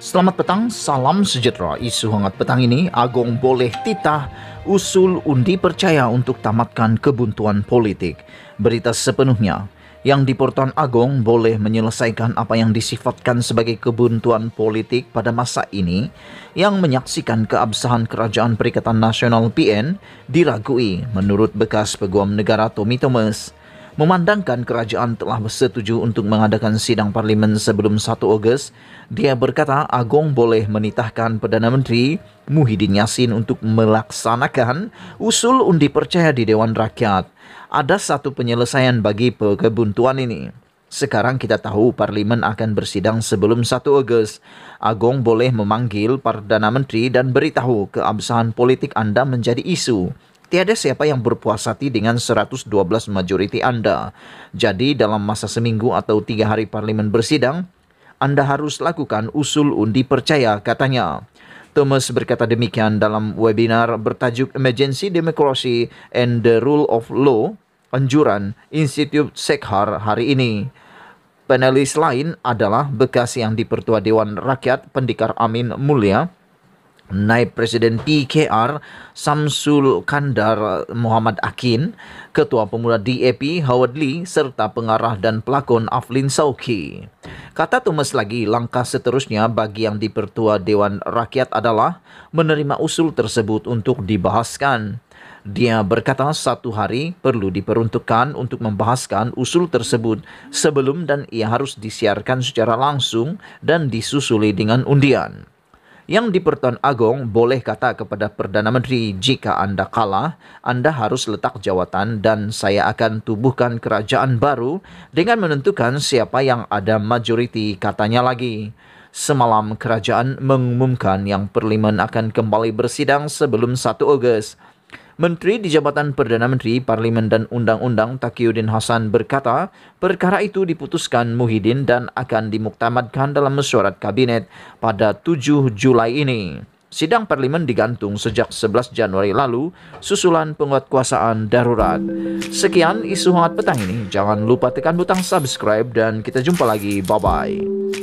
Selamat petang, salam sejahtera. Isu hangat petang ini, Agong boleh titah usul undi percaya untuk tamatkan kebuntuan politik. Berita sepenuhnya, yang diportan Agong boleh menyelesaikan apa yang disifatkan sebagai kebuntuan politik pada masa ini yang menyaksikan keabsahan Kerajaan Perikatan Nasional PN diragui menurut bekas peguam negara Tommy Thomas Memandangkan kerajaan telah bersetuju untuk mengadakan sidang parlimen sebelum 1 Ogos, dia berkata Agong boleh menitahkan Perdana Menteri Muhyiddin Yassin untuk melaksanakan usul undi percaya di Dewan Rakyat. Ada satu penyelesaian bagi kebuntuan ini. Sekarang kita tahu parlimen akan bersidang sebelum 1 Ogos. Agong boleh memanggil Perdana Menteri dan beritahu keabsahan politik Anda menjadi isu. Tiada siapa yang berpuas hati dengan 112 majoriti Anda. Jadi dalam masa seminggu atau tiga hari parlemen bersidang, Anda harus lakukan usul undi percaya katanya. Thomas berkata demikian dalam webinar bertajuk Emergency Democracy and the Rule of Law anjuran Institut Sekhar hari ini. Panelis lain adalah bekas yang dipertua Dewan Rakyat Pendikar Amin Mulia, Naib Presiden PKR Samsul Kandar Muhammad Akin, Ketua Pemuda DAP Howard Lee, serta pengarah dan pelakon Aflin Sauki. Kata Thomas lagi, langkah seterusnya bagi yang dipertua Dewan Rakyat adalah menerima usul tersebut untuk dibahaskan. Dia berkata satu hari perlu diperuntukkan untuk membahaskan usul tersebut sebelum dan ia harus disiarkan secara langsung dan disusuli dengan undian. Yang di Pertuan Agong boleh kata kepada Perdana Menteri, jika Anda kalah, Anda harus letak jawatan dan saya akan tubuhkan kerajaan baru dengan menentukan siapa yang ada majoriti katanya lagi. Semalam kerajaan mengumumkan yang parlemen akan kembali bersidang sebelum 1 Agustus. Menteri di jabatan Perdana Menteri Parlimen dan Undang-Undang Takiyuddin Hasan berkata, perkara itu diputuskan Muhyiddin dan akan dimuktamadkan dalam mesyuarat kabinet pada 7 Julai ini. Sidang parlimen digantung sejak 11 Januari lalu, susulan penguatkuasaan darurat. Sekian isu hangat petang ini. Jangan lupa tekan butang subscribe dan kita jumpa lagi. Bye-bye.